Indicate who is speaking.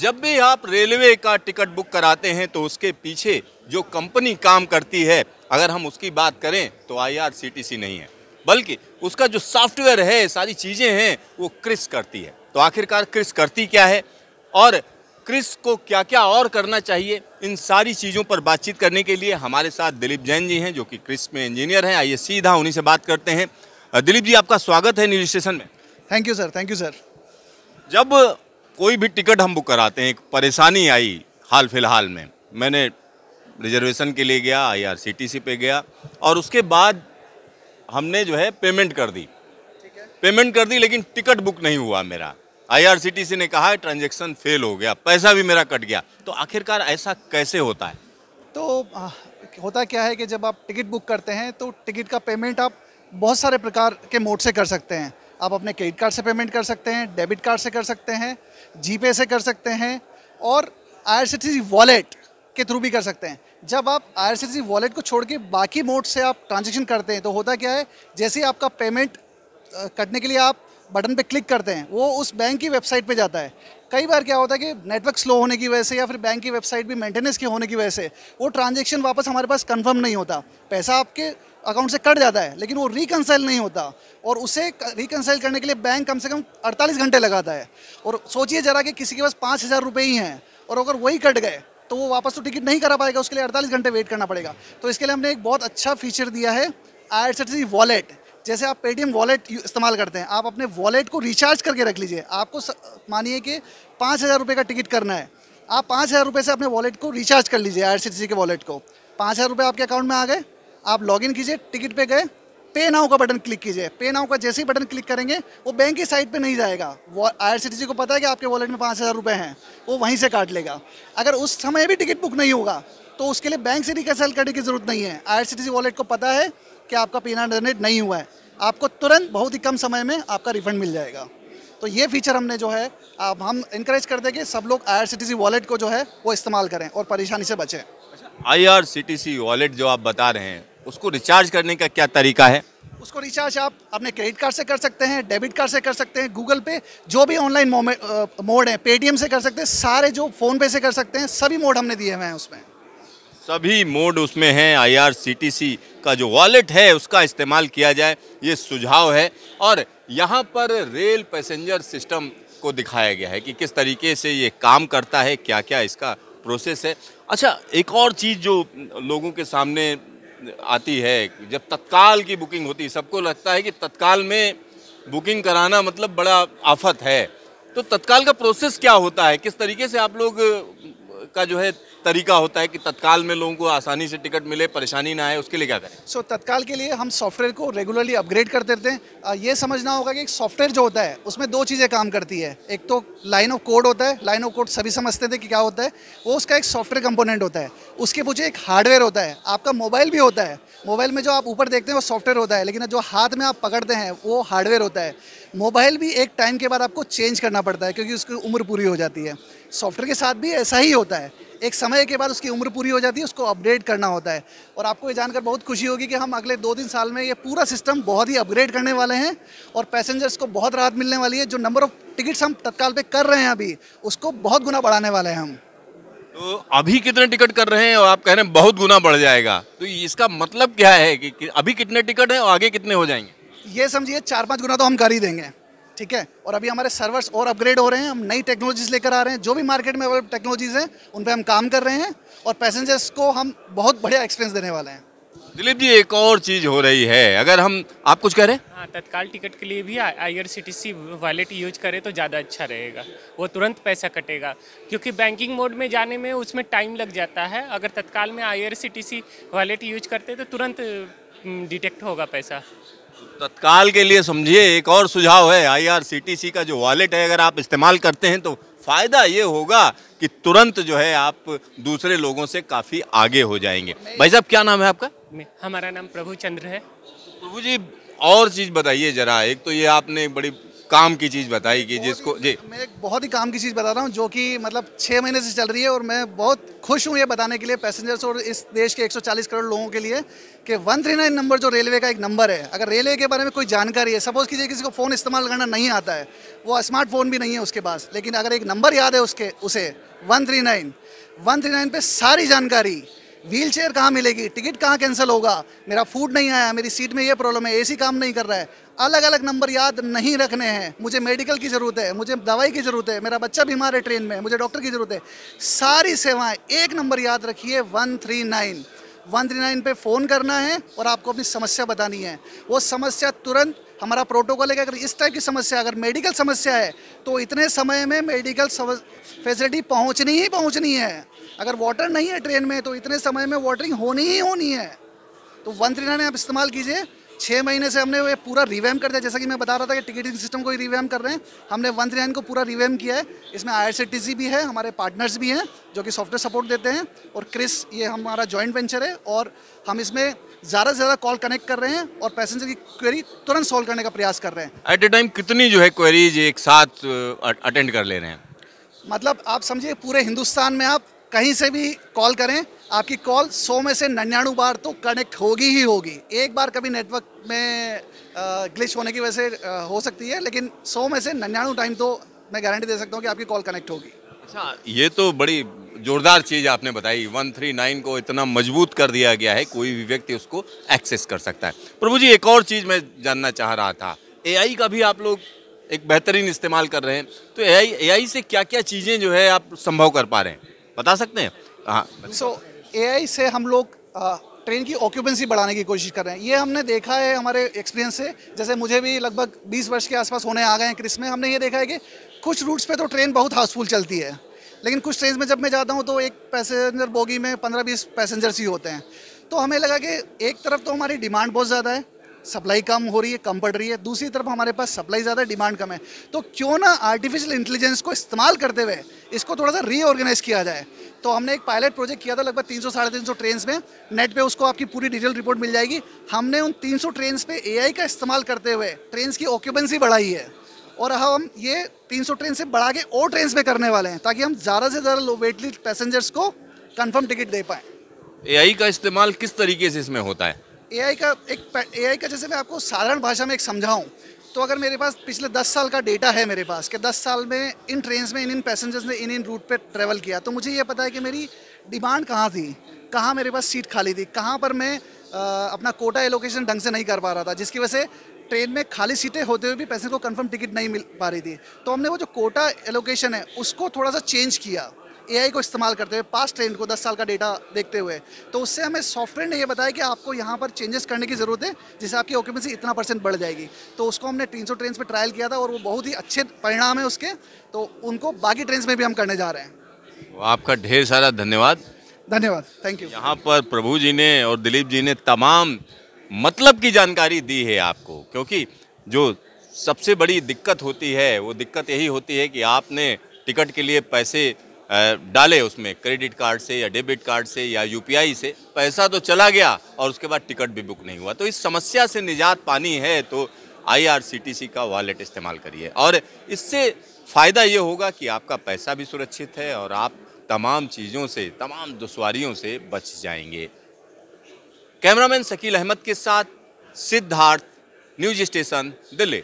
Speaker 1: जब भी आप रेलवे का टिकट बुक कराते हैं तो उसके पीछे जो कंपनी काम करती है अगर हम उसकी बात करें तो आईआरसीटीसी नहीं है बल्कि उसका जो सॉफ्टवेयर है सारी चीज़ें हैं वो क्रिस करती है तो आखिरकार क्रिस करती क्या है और क्रिस को क्या क्या और करना चाहिए इन सारी चीज़ों पर बातचीत करने के लिए हमारे साथ दिलीप जैन जी हैं जो कि क्रिस में इंजीनियर हैं आइए सीधा उन्हीं से बात करते हैं दिलीप जी आपका स्वागत है न्यूज स्टेशन में thank you sir thank you sir जब कोई भी टिकट हम बुक कराते हैं एक परेशानी आई हाल फिलहाल में मैंने रिजर्वेशन के लिए गया आईआरसीटीसी पे गया और उसके बाद हमने जो है पेमेंट कर दी पेमेंट कर दी लेकिन टिकट बुक नहीं हुआ मेरा आईआरसीटीसी ने कहा ट्रांजेक्शन फेल हो गया पैसा भी मेरा कट गया तो आखिरकार ऐसा कैसे होता है
Speaker 2: तो होता क्या है कि जब आप टिकट बुक करते हैं तो टिकट का पेमेंट आप बहुत सारे प्रकार के मोड से कर सकते हैं आप अपने क्रेडिट कार्ड से पेमेंट कर सकते हैं डेबिट कार्ड से कर सकते हैं जीपे से कर सकते हैं और आई वॉलेट के थ्रू भी कर सकते हैं जब आप आई वॉलेट को छोड़ के बाकी मोड से आप ट्रांजेक्शन करते हैं तो होता क्या है जैसे ही आपका पेमेंट कटने के लिए आप बटन पे क्लिक करते हैं वो उस बैंक की वेबसाइट पे जाता है कई बार क्या होता है कि नेटवर्क स्लो होने की वजह से या फिर बैंक की वेबसाइट भी मेंटेनेंस के होने की वजह से वो ट्रांजेक्शन वापस हमारे पास कंफर्म नहीं होता पैसा आपके अकाउंट से कट जाता है लेकिन वो रिकनसाइल नहीं होता और उसे रिकनसाइल करने के लिए बैंक कम से कम 48 घंटे लगाता है और सोचिए जरा कि किसी के पास पाँच हज़ार रुपये ही हैं और अगर वही कट गए तो वो वापस तो टिकट नहीं करा पाएगा उसके लिए अड़तालीस घंटे वेट करना पड़ेगा तो इसके लिए हमने एक बहुत अच्छा फीचर दिया है आई वॉलेट जैसे आप पेटीएम वॉलेट इस्तेमाल करते हैं आप अपने वॉलेट को रिचार्ज करके रख लीजिए आपको मानिए कि पाँच हज़ार रुपये का टिकट करना है आप पाँच हज़ार रुपये से अपने वॉलेट को रिचार्ज कर लीजिए आई के वॉलेट को पाँच हज़ार रुपये आपके अकाउंट में आ गए आप लॉगिन कीजिए टिकट पे गए पे नाउ का बटन क्लिक कीजिए पे नाउ का जैसे ही बटन क्लिक करेंगे वो बैंक की साइट पे नहीं जाएगा वो आई को पता है कि आपके वॉलेट में पाँच हज़ार रुपये हैं वो वहीं से काट लेगा अगर उस समय भी टिकट बुक नहीं होगा तो उसके लिए बैंक से रिकसल करने की ज़रूरत नहीं है आई वॉलेट को पता है कि आपका पीना जनरेट नहीं हुआ है आपको तुरंत बहुत ही कम समय में आपका रिफंड मिल जाएगा तो ये फीचर हमने जो है अब हम इंकरेज कर देंगे सब लोग आई वॉलेट को जो है वो इस्तेमाल करें और परेशानी से बचें
Speaker 1: आई अच्छा, वॉलेट जो आप बता रहे हैं उसको रिचार्ज करने का क्या तरीका है
Speaker 2: उसको रिचार्ज आप अपने क्रेडिट कार्ड से कर सकते हैं डेबिट कार्ड से कर सकते हैं गूगल पे जो भी ऑनलाइन मोड है पेटीएम से कर सकते हैं सारे जो फ़ोन पे से कर सकते हैं सभी मोड हमने दिए हुए हैं उसमें
Speaker 1: सभी मोड उसमें हैं आईआरसीटीसी का जो वॉलेट है उसका इस्तेमाल किया जाए ये सुझाव है और यहाँ पर रेल पैसेंजर सिस्टम को दिखाया गया है कि किस तरीके से ये काम करता है क्या क्या इसका प्रोसेस है अच्छा एक और चीज़ जो लोगों के सामने आती है जब तत्काल की बुकिंग होती है सबको लगता है कि तत्काल में बुकिंग कराना मतलब बड़ा आफत है तो तत्काल का प्रोसेस क्या होता है किस तरीके से आप लोग का जो है तरीका होता है कि तत्काल में लोगों को आसानी से टिकट मिले परेशानी ना आए उसके लिए क्या करें
Speaker 2: सो so, तत्काल के लिए हम सॉफ्टवेयर को रेगुलरली अपग्रेड करते रहते हैं ये समझना होगा कि एक सॉफ्टवेयर जो होता है उसमें दो चीज़ें काम करती है एक तो लाइन ऑफ कोड होता है लाइन ऑफ कोड सभी समझते थे कि क्या होता है वो उसका एक सॉफ्टवेयर कंपोनेंट होता है उसके पूछे एक हार्डवेयर होता है आपका मोबाइल भी होता है मोबाइल में जो आप ऊपर देखते हैं वो सॉफ्टवेयर होता है लेकिन जो हाथ में आप पकड़ते हैं वो हार्डवेयर होता है मोबाइल भी एक टाइम के बाद आपको चेंज करना पड़ता है क्योंकि उसकी उम्र पूरी हो जाती है सॉफ्टवेयर के साथ भी ऐसा ही होता है एक समय के बाद उसकी उम्र पूरी हो जाती है उसको अपडेट करना होता है और आपको ये जानकर बहुत खुशी होगी कि हम अगले दो तीन साल में ये पूरा सिस्टम बहुत ही अपग्रेड करने वाले हैं और पैसेंजर्स को बहुत राहत मिलने वाली है जो नंबर ऑफ़ टिकट्स हम तत्काल पे कर रहे हैं अभी उसको बहुत गुना बढ़ाने वाले हैं हम
Speaker 1: तो अभी कितने टिकट कर रहे हैं और आप कह रहे हैं बहुत गुना बढ़ जाएगा तो इसका मतलब क्या है कि, अभी कितने टिकट हैं और आगे कितने हो जाएंगे
Speaker 2: ये समझिए चार पाँच गुना तो हम कर ही देंगे ठीक है और अभी हमारे सर्वर्स और अपग्रेड हो रहे हैं हम नई टेक्नोलॉजीज लेकर आ रहे हैं जो भी मार्केट में अवेलेबल टेक्नोलॉजीज हैं उन पर हम काम कर रहे हैं और पैसेंजर्स को हम बहुत बढ़िया एक्सपीरियंस देने वाले हैं
Speaker 1: दिलीप जी एक और चीज़ हो रही है अगर हम आप कुछ कह रहे हैं हाँ तत्काल टिकट के लिए भी I R C T C wallet use करें तो ज़्यादा अच्छा रहेगा वो तुरंत पैसा कटेगा क्योंकि बैंकिंग मोड में जाने में उसमें टाइम लग जाता है अगर तत्काल में I R C T C wallet use करते तो तुरंत डिटेक्ट होगा पैसा तत्काल के लिए समझिए एक और सुझाव है सी का जो वॉलेट है अगर आप इस्तेमाल करते हैं तो फ़ायदा ये होगा कि तुरंत जो है आप दूसरे लोगों से काफ़ी आगे हो जाएंगे भाई साहब क्या नाम है आपका में हमारा नाम प्रभु चंद्र है प्रभु जी और चीज़ बताइए जरा एक तो ये आपने बड़ी काम की चीज़ बताई कि जिसको जी
Speaker 2: मैं एक बहुत ही काम की चीज़ बता रहा हूँ जो कि मतलब छः महीने से चल रही है और मैं बहुत खुश हूँ ये बताने के लिए पैसेंजर्स और इस देश के 140 करोड़ लोगों के लिए कि वन थ्री नाइन नंबर जो रेलवे का एक नंबर है अगर रेलवे के बारे में कोई जानकारी है सपोज़ कीजिए किसी को फ़ोन इस्तेमाल करना नहीं आता है वो स्मार्टफोन भी नहीं है उसके पास लेकिन अगर एक नंबर याद है उसके उसे one three nine one three nine पर सारी जानकारी व्हील चेयर कहाँ मिलेगी टिकट कहाँ कैंसिल होगा मेरा फूड नहीं आया मेरी सीट में ये प्रॉब्लम है एसी काम नहीं कर रहा है अलग अलग नंबर याद नहीं रखने हैं मुझे मेडिकल की ज़रूरत है मुझे दवाई की ज़रूरत है मेरा बच्चा बीमार है ट्रेन में मुझे डॉक्टर की ज़रूरत है सारी सेवाएं एक नंबर याद रखिए one three nine one three nine पर फ़ोन करना है और आपको अपनी समस्या बतानी है वो समस्या तुरंत हमारा प्रोटोकॉल है कि अगर इस टाइप की समस्या अगर मेडिकल समस्या है तो इतने समय में मेडिकल फैसिलिटी पहुंचनी ही पहुंचनी है अगर वाटर नहीं है ट्रेन में तो इतने समय में वाटरिंग होनी ही होनी है तो वन थ्री नाइन आप इस्तेमाल कीजिए छः महीने से हमने ये पूरा रिवैम कर दिया जैसा कि मैं बता रहा था कि टिकटिंग सिस्टम को ही रिवैम कर रहे हैं हमने वन थ्री नाइन को पूरा रिवैम किया है इसमें आई भी है हमारे पार्टनर्स भी हैं जो कि सॉफ्टवेयर सपोर्ट देते हैं और क्रिस ये हमारा जॉइंट वेंचर है और हम इसमें ज़्यादा से ज़्यादा कॉल कनेक्ट कर रहे हैं और पैसेंजर की क्वेरी तुरंत सॉल्व करने का प्रयास कर रहे हैं
Speaker 1: एट ए टाइम कितनी जो है क्वेरीज एक साथ अटेंड कर ले रहे हैं
Speaker 2: मतलब आप समझिए पूरे हिंदुस्तान में आप कहीं से भी कॉल करें आपकी कॉल 100 में से नन्यानवे बार तो कनेक्ट होगी ही होगी एक बार कभी नेटवर्क में ग्लिच होने की वजह से हो सकती है लेकिन 100 में से नन्यानवे टाइम तो मैं गारंटी दे सकता हूँ कि आपकी कॉल कनेक्ट होगी
Speaker 1: अच्छा ये तो बड़ी जोरदार चीज़ आपने बताई 139 को इतना मजबूत कर दिया गया है कोई भी व्यक्ति उसको एक्सेस कर सकता है प्रभु जी एक और चीज़ मैं जानना चाह रहा था ए का भी आप लोग एक बेहतरीन इस्तेमाल कर रहे हैं तो ए आई से क्या क्या चीज़ें जो है आप संभव कर पा रहे हैं बता सकते हैं हाँ
Speaker 2: सो ए से हम लोग ट्रेन की ऑक्यूपेंसी बढ़ाने की कोशिश कर रहे हैं ये हमने देखा है हमारे एक्सपीरियंस से जैसे मुझे भी लगभग 20 वर्ष के आसपास होने आ गए हैं क्रिस में हमने ये देखा है कि कुछ रूट्स पे तो ट्रेन बहुत हाउसफुल चलती है लेकिन कुछ ट्रेन में जब मैं जाता हूँ तो एक पैसेंजर बोगी में पंद्रह बीस पैसेंजर्स ही होते हैं तो हमें लगा कि एक तरफ तो हमारी डिमांड बहुत ज़्यादा है सप्लाई कम हो रही है कम पड़ रही है दूसरी तरफ हमारे पास सप्लाई ज़्यादा डिमांड कम है तो क्यों ना आर्टिफिशियल इंटेलिजेंस को इस्तेमाल करते हुए इसको थोड़ा सा रीऑर्गेनाइज किया जाए तो हमने एक पायलट प्रोजेक्ट किया था लगभग तीन सौ साढ़े तीन सौ ट्रेन में नेट पे उसको आपकी पूरी डिटेल रिपोर्ट मिल जाएगी हमने उन तीन सौ ट्रेन पर ए का इस्तेमाल करते हुए ट्रेन की ऑक्यूपेंसी बढ़ाई है और हम ये 300 ट्रेन से बढ़ा के और ट्रेन में करने वाले हैं ताकि हम ज़्यादा से ज़्यादा लो वेटली पैसेंजर्स को कन्फर्म टिकट दे पाएँ
Speaker 1: ए का इस्तेमाल किस तरीके से इसमें होता है
Speaker 2: एआई का एक एआई का जैसे मैं आपको साधारण भाषा में एक समझाऊँ तो अगर मेरे पास पिछले 10 साल का डेटा है मेरे पास कि 10 साल में इन ट्रेन में इन इन पैसेंजर्स ने इन इन रूट पर ट्रैवल किया तो मुझे ये पता है कि मेरी डिमांड कहाँ थी कहाँ मेरे पास सीट खाली थी कहाँ पर मैं आ, अपना कोटा एलोकेशन ढंग से नहीं कर पा रहा था जिसकी वजह से ट्रेन में खाली सीटें होते हुए भी पैसेंजर को कंफर्म टिकट नहीं मिल पा रही थी तो हमने वो जो कोटा एलोकेशन है उसको थोड़ा सा चेंज किया ए को इस्तेमाल करते हुए पास्ट ट्रेंड को 10 साल का डेटा देखते हुए तो उससे हमें सॉफ्टवेयर ने यह बताया कि आपको यहाँ पर चेंजेस करने की ज़रूरत है जिससे आपकी ऑक्यूपेंसी इतना परसेंट बढ़ जाएगी तो उसको हमने तीन सौ ट्रेन पर ट्रायल किया था और वो बहुत ही अच्छे परिणाम है उसके तो उनको बाकी ट्रेन में भी हम करने जा रहे हैं
Speaker 1: तो आपका ढेर सारा धन्यवाद धन्यवाद थैंक यू यहाँ पर प्रभु जी ने और दिलीप जी ने तमाम मतलब की जानकारी दी है आपको क्योंकि जो सबसे बड़ी दिक्कत होती है वो दिक्कत यही होती है कि आपने टिकट के लिए पैसे डाले उसमें क्रेडिट कार्ड से या डेबिट कार्ड से या यूपीआई से पैसा तो चला गया और उसके बाद टिकट भी बुक नहीं हुआ तो इस समस्या से निजात पानी है तो आईआरसीटीसी का वॉलेट इस्तेमाल करिए और इससे फ़ायदा ये होगा कि आपका पैसा भी सुरक्षित है और आप तमाम चीज़ों से तमाम दुशारियों से बच जाएंगे कैमरामैन शकील अहमद के साथ सिद्धार्थ न्यूज स्टेशन दिल्ली